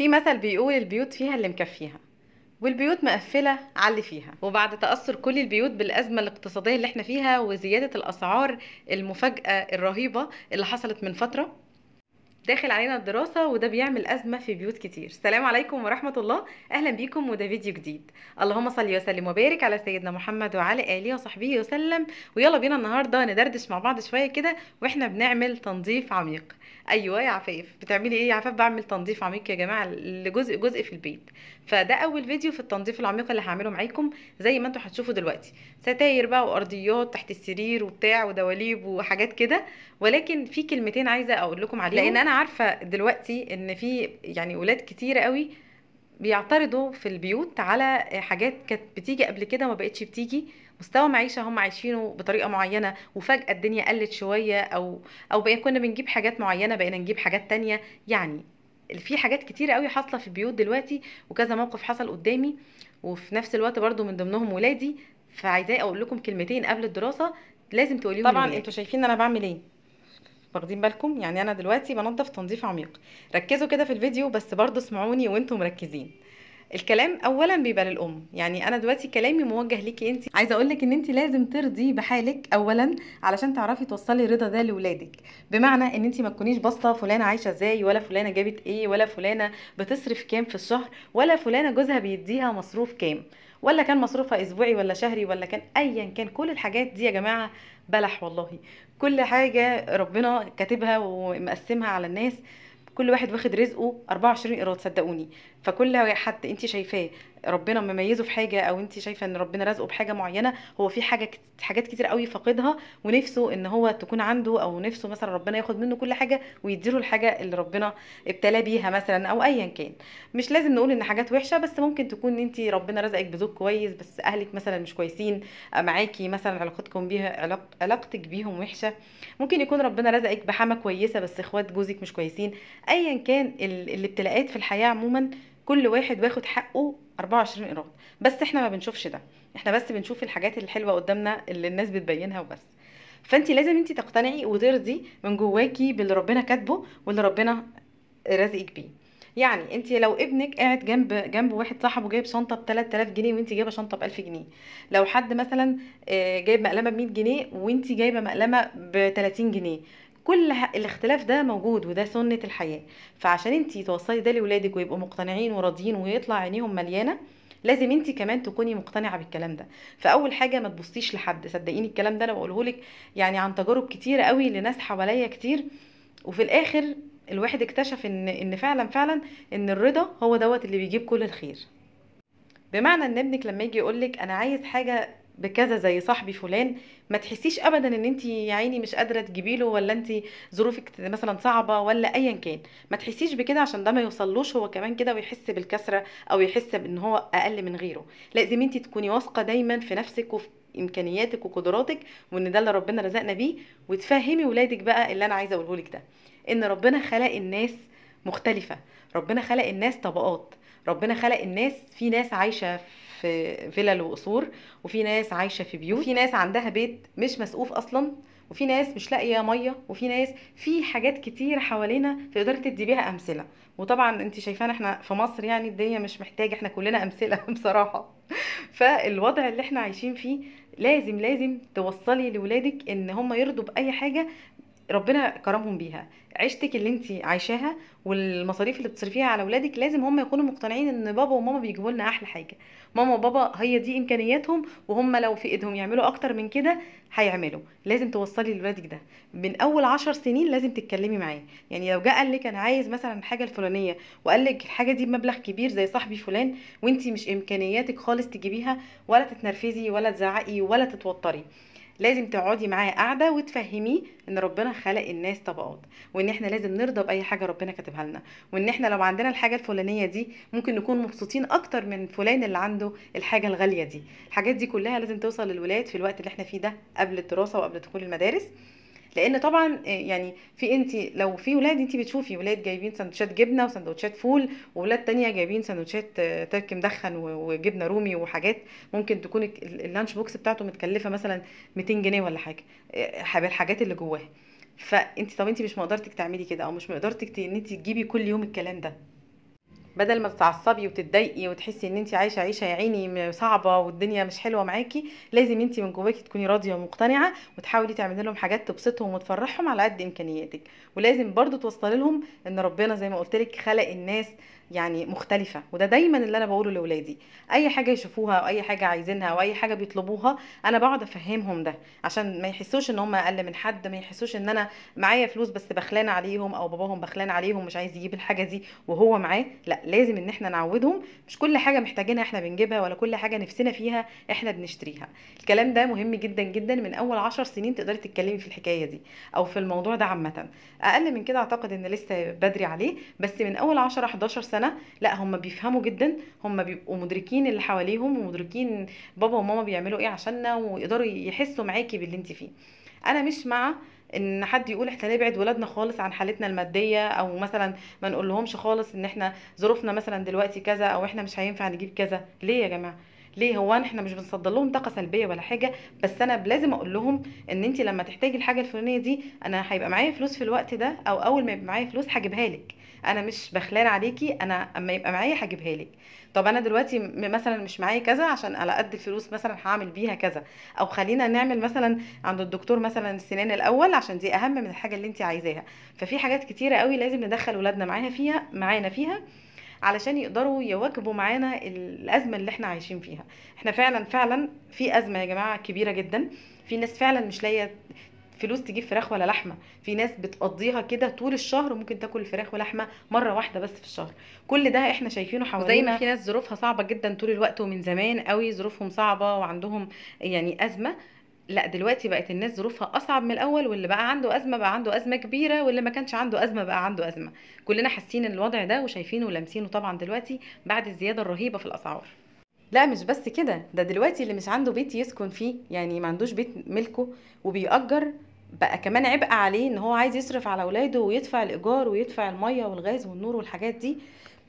في مثل بيقول البيوت فيها اللي مكفيها والبيوت مقفلة على اللي فيها وبعد تأثر كل البيوت بالأزمة الاقتصادية اللي احنا فيها وزيادة الأسعار المفاجأة الرهيبة اللي حصلت من فترة داخل علينا الدراسة وده بيعمل أزمة في بيوت كتير السلام عليكم ورحمة الله أهلا بيكم وده فيديو جديد اللهم صل وسلم وبارك على سيدنا محمد وعلى آله وصحبه وسلم ويلا بينا النهاردة ندردش مع بعض شوية كده وإحنا بنعمل تنظيف عميق أيوة يا عفاف بتعملي إيه يا عفاف بعمل تنظيف عميق يا جماعة لجزء جزء في البيت فده أول فيديو في التنظيف العميق اللي هعمله معاكم زي ما انتوا هتشوفوا دلوقتي ستاير بقى وأرضيات تحت السرير وبتاع ودواليب وحاجات كده ولكن في كلمتين عايزة أقول لكم عليهم لأن أنا عارفه دلوقتي ان في يعني ولاد كتير قوي بيعترضوا في البيوت على حاجات كانت بتيجي قبل كده ما بقتش بتيجي مستوى معيشة هم عايشينه بطريقة معينة وفجأة الدنيا قلت شوية أو أو بقى كنا بنجيب حاجات معينة بقينا نجيب حاجات تانية يعني في حاجات كتير قوي حاصلة في البيوت دلوقتي وكذا موقف حصل قدامي وفي نفس الوقت برضو من ضمنهم ولادي فعايزاه أقول لكم كلمتين قبل الدراسة لازم تقوليهم طبعا انتوا شايفين انا بعمل ايه واخدين بالكم يعني انا دلوقتي بنضف تنظيف عميق ركزوا كده في الفيديو بس برضه اسمعوني وانتم مركزين الكلام اولا بيبقى للام يعني انا دلوقتي كلامي موجه ليكي انت عايزه اقول لك ان انت لازم ترضي بحالك اولا علشان تعرفي توصلي الرضا ده لاولادك بمعنى ان انت ما تكونيش باصه فلانه عايشه ازاي ولا فلانه جابت ايه ولا فلانه بتصرف كام في الشهر ولا فلانه جوزها بيديها مصروف كام ولا كان مصروفها اسبوعي ولا شهري ولا كان ايا كان كل الحاجات دي يا جماعه بلح والله كل حاجه ربنا كاتبها ومقسمها على الناس كل واحد واخد رزقه 24 قيراط صدقوني فكل حد انت شايفاه ربنا مميزه في حاجه او انت شايفه ان ربنا رزقه بحاجه معينه هو في حاجه حاجات كتير قوي فاقدها ونفسه ان هو تكون عنده او نفسه مثلا ربنا ياخد منه كل حاجه ويديله الحاجه اللي ربنا ابتلى بيها مثلا او ايا كان مش لازم نقول ان حاجات وحشه بس ممكن تكون انت ربنا رزقك بزوج كويس بس اهلك مثلا مش كويسين آه، معاكي مثلا علاقتكم بيها علاقتك بيهم وحشه ممكن يكون ربنا رزقك بحما كويسه بس اخوات جوزك مش كويسين ايا كان الابتلاءات في الحياه عموما كل واحد واخد حقه 24 ايراد بس احنا ما بنشوفش ده احنا بس بنشوف الحاجات الحلوه قدامنا اللي الناس بتبينها وبس فانت لازم انت تقتنعي وترضي من جواكي باللي ربنا كاتبه واللي ربنا رازقك بيه يعني انت لو ابنك قاعد جنب جنب واحد صاحبه جايب شنطه ب 3000 جنيه وانت جايبه شنطه ب 1000 جنيه لو حد مثلا آه، جايب مقلمه ب 100 جنيه وانت جايبه مقلمه ب 30 جنيه كل الاختلاف ده موجود وده سنة الحياة فعشان انتي توصلي ده لولادك ويبقوا مقتنعين وراضيين ويطلع عينيهم مليانة لازم انتي كمان تكوني مقتنعه بالكلام ده فاول حاجه ما تبصيش لحد صدقيني الكلام ده انا بقوله لك يعني عن تجارب كتيره قوي لناس حواليا كتير وفي الاخر الواحد اكتشف ان ان فعلا فعلا ان الرضا هو دوت اللي بيجيب كل الخير بمعنى ان ابنك لما يجي يقولك انا عايز حاجه بكذا زي صاحبي فلان ما تحسيش ابدا ان انت يا عيني مش قادره تجيبي له ولا انت ظروفك مثلا صعبه ولا ايا كان ما تحسيش بكده عشان ده ما يوصلوش هو كمان كده ويحس بالكسره او يحس بان هو اقل من غيره لازم انت تكوني واثقه دايما في نفسك وفي امكانياتك وقدراتك وان ده اللي ربنا رزقنا بيه وتفهمي ولادك بقى اللي انا عايزه اقوله لك ده ان ربنا خلق الناس مختلفه ربنا خلق الناس طبقات ربنا خلق الناس في ناس عايشه في فيلل وقصور وفي ناس عايشه في بيوت وفي ناس عندها بيت مش مسقوف اصلا وفي ناس مش لاقيه ميه وفي ناس في حاجات كتير حوالينا تقدري تدي بيها امثله وطبعا انت شايفان احنا في مصر يعني الدنيا مش محتاجه احنا كلنا امثله بصراحه فالوضع اللي احنا عايشين فيه لازم لازم توصلي لولادك ان هم يرضوا باي حاجه ربنا كرمهم بيها عيشتك اللي انت عايشاها والمصاريف اللي بتصرفيها على اولادك لازم هم يكونوا مقتنعين ان بابا وماما بيجيبوا لنا احلى حاجه ماما وبابا هي دي امكانياتهم وهم لو في ايدهم يعملوا اكتر من كده هيعملوا لازم توصلي لاولادك ده من اول عشر سنين لازم تتكلمي معاه يعني لو جه قال لك انا عايز مثلا الحاجه الفلانيه وقال لك الحاجه دي بمبلغ كبير زي صاحبي فلان وانت مش امكانياتك خالص تجيبيها ولا تتنرفزي ولا تزعقي ولا تتوتري لازم تقعدي معاه قاعده وتفهميه ان ربنا خلق الناس طبقات وان احنا لازم نرضى باي حاجه ربنا كاتبها لنا وان احنا لو عندنا الحاجه الفلانيه دي ممكن نكون مبسوطين اكتر من فلان اللي عنده الحاجه الغاليه دي الحاجات دي كلها لازم توصل للولاد في الوقت اللي احنا فيه ده قبل الدراسه وقبل دخول المدارس لان طبعا آه، يعني في انت لو في ولاد انت بتشوفي ولاد جايبين سندوتشات جبنه وسندوتشات فول وولاد تانية جايبين سندوتشات آه، ترك مدخن وجبنه رومي وحاجات ممكن تكون اللانش بوكس بتاعته متكلفه مثلا 200 جنيه ولا حاجه آه، الحاجات اللي جواها فانت طب انت مش مقدرتك تعملي كده او مش مقدرتك ان انت تجيبي كل يوم الكلام ده بدل ما تتعصبي وتتضايقي وتحسي ان انت عايشه عيشه يا عيني صعبه والدنيا مش حلوه معاكي لازم انت من جواكي تكوني راضيه ومقتنعه وتحاولي تعملي لهم حاجات تبسطهم وتفرحهم على قد امكانياتك ولازم برضو توصلي لهم ان ربنا زي ما قلت لك خلق الناس يعني مختلفة وده دايما اللي انا بقوله لاولادي اي حاجة يشوفوها او اي حاجة عايزينها او اي حاجة بيطلبوها انا بقعد افهمهم ده عشان ما يحسوش ان هم اقل من حد ما يحسوش ان انا معايا فلوس بس بخلان عليهم او باباهم بخلان عليهم مش عايز يجيب الحاجة دي وهو معاه لا لازم ان احنا نعودهم مش كل حاجة محتاجينها احنا بنجيبها ولا كل حاجة نفسنا فيها احنا بنشتريها الكلام ده مهم جدا جدا من اول عشر سنين تقدري تتكلمي في الحكاية دي او في الموضوع ده عامة اقل من كده اعتقد ان لسه بدري عليه بس من اول 10 11 سنة سنه لا هم بيفهموا جدا هم بيبقوا مدركين اللي حواليهم ومدركين بابا وماما بيعملوا ايه عشاننا ويقدروا يحسوا معاكي باللي انت فيه انا مش مع ان حد يقول احنا نبعد ولادنا خالص عن حالتنا الماديه او مثلا ما نقول لهمش خالص ان احنا ظروفنا مثلا دلوقتي كذا او احنا مش هينفع نجيب كذا ليه يا جماعه ليه هو احنا مش بنصدر لهم طاقه سلبيه ولا حاجه بس انا لازم اقول لهم ان انت لما تحتاجي الحاجه الفلانيه دي انا هيبقى معايا فلوس في الوقت ده او اول ما يبقى معايا فلوس هجيبها لك انا مش بخلان عليكي انا اما يبقى معايا هجيبها لك طب انا دلوقتي مثلا مش معايا كذا عشان على قد الفلوس مثلا هعمل بيها كذا او خلينا نعمل مثلا عند الدكتور مثلا السنان الاول عشان دي اهم من الحاجه اللي انت عايزاها ففي حاجات كتيره قوي لازم ندخل ولادنا معانا فيها معانا فيها علشان يقدروا يواكبوا معانا الازمه اللي احنا عايشين فيها احنا فعلا فعلا في ازمه يا جماعه كبيره جدا في ناس فعلا مش لاقيه فلوس تجيب فراخ ولا لحمه في ناس بتقضيها كده طول الشهر ممكن تاكل فراخ ولحمه مره واحده بس في الشهر كل ده احنا شايفينه حوالينا زي ما في ناس ظروفها صعبه جدا طول الوقت ومن زمان قوي ظروفهم صعبه وعندهم يعني ازمه لا دلوقتي بقت الناس ظروفها اصعب من الاول واللي بقى عنده ازمه بقى عنده ازمه كبيره واللي ما كانش عنده ازمه بقى عنده ازمه كلنا حاسين الوضع ده وشايفينه ولامسينه طبعا دلوقتي بعد الزياده الرهيبه في الاسعار لا مش بس كده ده دلوقتي اللي مش عنده بيت يسكن فيه يعني ما عندوش بيت ملكه وبيأجر بقى كمان عبء عليه ان هو عايز يصرف على اولاده ويدفع الايجار ويدفع الميه والغاز والنور والحاجات دي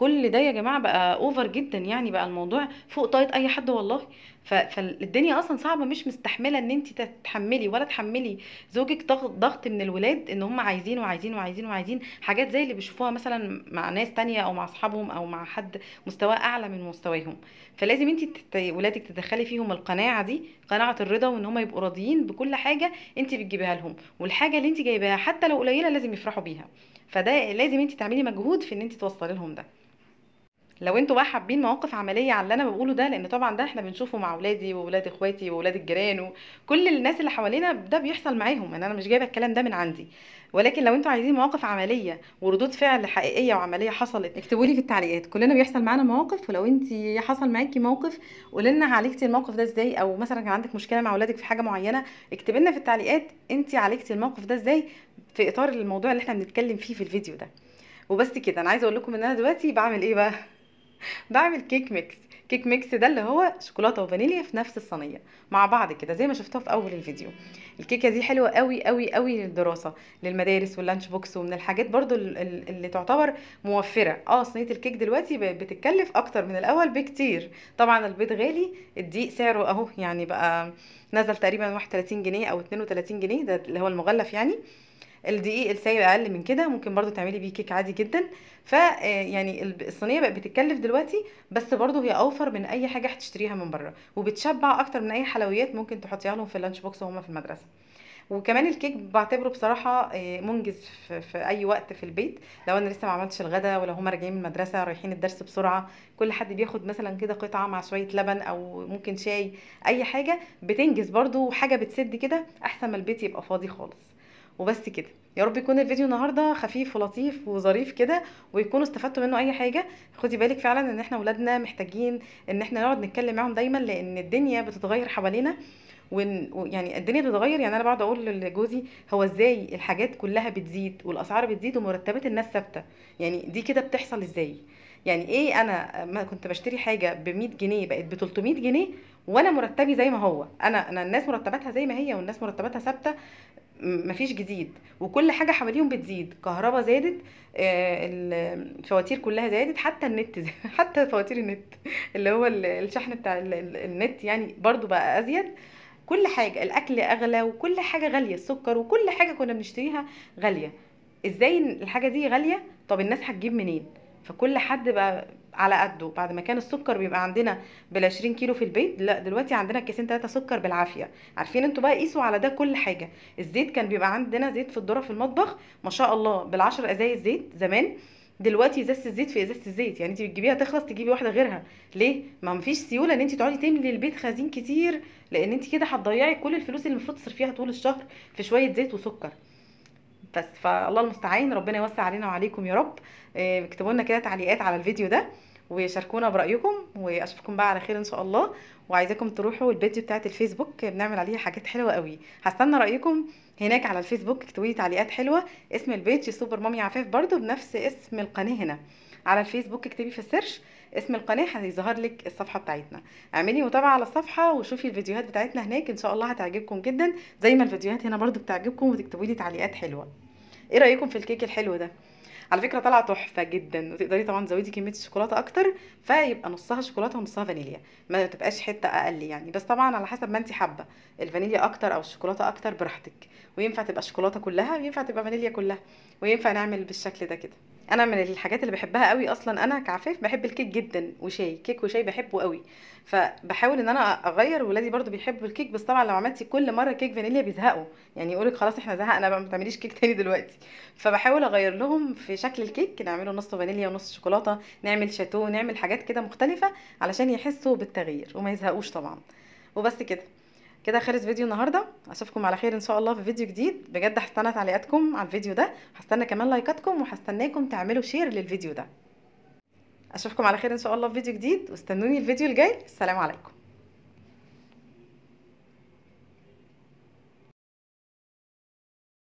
كل ده يا جماعه بقى اوفر جدا يعني بقى الموضوع فوق طايت اي حد والله فالدنيا اصلا صعبه مش مستحمله ان انت تتحملي ولا تحملي زوجك ضغط من الولاد ان هم عايزين وعايزين وعايزين وعايزين حاجات زي اللي بيشوفوها مثلا مع ناس تانية او مع اصحابهم او مع حد مستواه اعلى من مستواهم فلازم انت ولادك تدخلي فيهم القناعه دي قناعه الرضا وان هم يبقوا راضيين بكل حاجه انت بتجيبيها لهم والحاجه اللي انت جايباها حتى لو قليله لازم يفرحوا بيها فده لازم انت تعملي مجهود في ان انت توصلي لهم ده لو انتوا بقى حابين مواقف عمليه على اللي انا بقوله ده لان طبعا ده احنا بنشوفه مع اولادي واولاد اخواتي واولاد الجيران وكل الناس اللي حوالينا ده بيحصل معاهم ان يعني انا مش جايبه الكلام ده من عندي ولكن لو انتوا عايزين مواقف عمليه وردود فعل حقيقيه وعمليه حصلت اكتبوا لي في التعليقات كلنا بيحصل معانا مواقف ولو انت حصل معاكي موقف قولي لنا عالجتي الموقف ده ازاي او مثلا كان عندك مشكله مع اولادك في حاجه معينه اكتبي لنا في التعليقات انت عالجتي الموقف ده ازاي في اطار الموضوع اللي احنا بنتكلم فيه في الفيديو ده وبس كده انا عايزه اقول لكم ان انا دلوقتي بعمل ايه بقى بعمل كيك ميكس كيك ميكس ده اللي هو شوكولاته وفانيليا في نفس الصينيه مع بعض كده زي ما شفتوها في اول الفيديو الكيكه دي حلوه قوي قوي قوي للدراسه للمدارس واللانش بوكس ومن الحاجات برضو اللي تعتبر موفره اه صينيه الكيك دلوقتي بتتكلف اكتر من الاول بكتير طبعا البيض غالي الدقيق سعره اهو يعني بقى نزل تقريبا 31 جنيه او 32 جنيه ده اللي هو المغلف يعني الدقيق السايب اقل من كده ممكن برضو تعملي بيه كيك عادي جدا ف آه، يعني الصينيه بقت بتتكلف دلوقتي بس برضو هي اوفر من اي حاجه هتشتريها من بره وبتشبع اكتر من اي حلويات ممكن تحطيها لهم في اللانش بوكس وهم في المدرسه وكمان الكيك بعتبره بصراحه آه، منجز في اي وقت في البيت لو انا لسه ما عملتش الغدا ولو هما راجعين من المدرسه رايحين الدرس بسرعه كل حد بياخد مثلا كده قطعه مع شويه لبن او ممكن شاي اي حاجه بتنجز برده وحاجه بتسد كده احسن ما البيت يبقى فاضي خالص وبس كده يا رب يكون الفيديو النهارده خفيف ولطيف وظريف كده ويكونوا استفدتوا منه اي حاجه خدي بالك فعلا ان احنا ولادنا محتاجين ان احنا نقعد نتكلم معاهم دايما لان الدنيا بتتغير حوالينا ويعني الدنيا بتتغير يعني انا بقعد اقول لجوزي هو ازاي الحاجات كلها بتزيد والاسعار بتزيد ومرتبات الناس ثابته يعني دي كده بتحصل ازاي يعني ايه انا ما كنت بشتري حاجه ب 100 جنيه بقت ب 300 جنيه وانا مرتبي زي ما هو انا انا الناس مرتباتها زي ما هي والناس مرتباتها ثابته مفيش جديد وكل حاجه حواليهم بتزيد كهرباء زادت آه، الفواتير كلها زادت حتى النت زادت حتى فواتير النت اللي هو الشحن بتاع النت يعني برضو بقى ازيد كل حاجه الاكل اغلى وكل حاجه غاليه السكر وكل حاجه كنا بنشتريها غاليه ازاي الحاجه دي غاليه طب الناس هتجيب منين فكل حد بقى على قده بعد ما كان السكر بيبقى عندنا بال20 كيلو في البيت لا دلوقتي عندنا كيسين ثلاثة سكر بالعافيه عارفين انتوا بقى قيسوا على ده كل حاجه الزيت كان بيبقى عندنا زيت في الذره في المطبخ ما شاء الله بال10 ازايز زيت زمان دلوقتي ازازه الزيت في ازازه الزيت يعني انت بتجيبيها تخلص تجيبي واحده غيرها ليه ما مفيش سيوله ان انت تقعدي تملي البيت خزين كتير لان انت كده هتضيعي كل الفلوس اللي المفروض تصرفيها طول الشهر في شويه زيت وسكر بس فالله المستعان ربنا يوسع علينا وعليكم يا رب آه، اكتبوا لنا كده تعليقات على الفيديو ده وشاركونا برايكم واشوفكم بقى على خير ان شاء الله وعايزاكم تروحوا البيج بتاعه الفيسبوك بنعمل عليها حاجات حلوه قوي هستنى رايكم هناك على الفيسبوك اكتبوا لي تعليقات حلوه اسم البيج سوبر مامي عفاف برده بنفس اسم القناه هنا على الفيسبوك اكتبي في السيرش اسم القناه هيظهر لك الصفحه بتاعتنا اعملي متابعه على الصفحه وشوفي الفيديوهات بتاعتنا هناك ان شاء الله هتعجبكم جدا زي ما الفيديوهات هنا برضو بتعجبكم وتكتبوا لي تعليقات حلوه ايه رايكم في الكيك الحلو ده على فكره طالعه تحفه جدا وتقدري طبعا تزودي كميه الشوكولاته اكتر فيبقى نصها شوكولاته ونصها فانيليا ما تبقاش حته اقل يعني بس طبعا على حسب ما انت حابه الفانيليا اكتر او الشوكولاته اكتر براحتك وينفع تبقى الشوكولاته كلها وينفع تبقى فانيليا كلها وينفع نعمل بالشكل ده كده انا من الحاجات اللي بحبها قوي اصلا انا كعفاف بحب الكيك جدا وشاي كيك وشاي بحبه قوي فبحاول ان انا اغير ولادي برضو بيحبوا الكيك بس طبعا لو عملتي كل مره كيك فانيليا بيزهقوا يعني يقولك خلاص احنا زهقنا بقى ما تعمليش كيك تاني دلوقتي فبحاول اغير لهم في شكل الكيك نعمله نص فانيليا ونص شوكولاته نعمل شاتو نعمل حاجات كده مختلفه علشان يحسوا بالتغيير وما يزهقوش طبعا وبس كده كده خلص فيديو النهارده اشوفكم على خير ان شاء الله في فيديو جديد بجد هستنى تعليقاتكم على الفيديو ده هستنى كمان لايكاتكم وهستناكم تعملوا شير للفيديو ده اشوفكم على خير ان شاء الله في فيديو جديد واستنوني الفيديو الجاي السلام عليكم